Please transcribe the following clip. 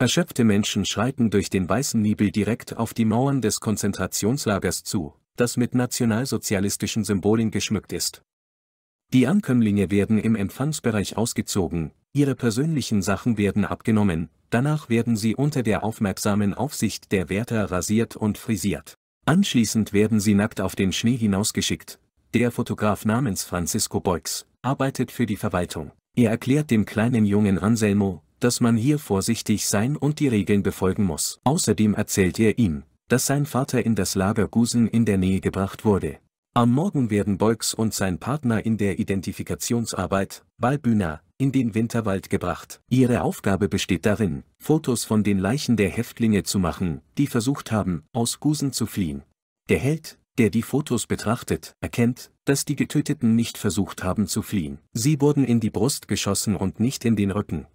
Erschöpfte Menschen schreiten durch den weißen Nebel direkt auf die Mauern des Konzentrationslagers zu, das mit nationalsozialistischen Symbolen geschmückt ist. Die Ankömmlinge werden im Empfangsbereich ausgezogen, ihre persönlichen Sachen werden abgenommen, danach werden sie unter der aufmerksamen Aufsicht der Wärter rasiert und frisiert. Anschließend werden sie nackt auf den Schnee hinausgeschickt. Der Fotograf namens Francisco Boix arbeitet für die Verwaltung. Er erklärt dem kleinen Jungen Anselmo, dass man hier vorsichtig sein und die Regeln befolgen muss. Außerdem erzählt er ihm, dass sein Vater in das Lager Gusen in der Nähe gebracht wurde. Am Morgen werden Beugs und sein Partner in der Identifikationsarbeit, Walbühner, in den Winterwald gebracht. Ihre Aufgabe besteht darin, Fotos von den Leichen der Häftlinge zu machen, die versucht haben, aus Gusen zu fliehen. Der Held, der die Fotos betrachtet, erkennt, dass die Getöteten nicht versucht haben zu fliehen. Sie wurden in die Brust geschossen und nicht in den Rücken.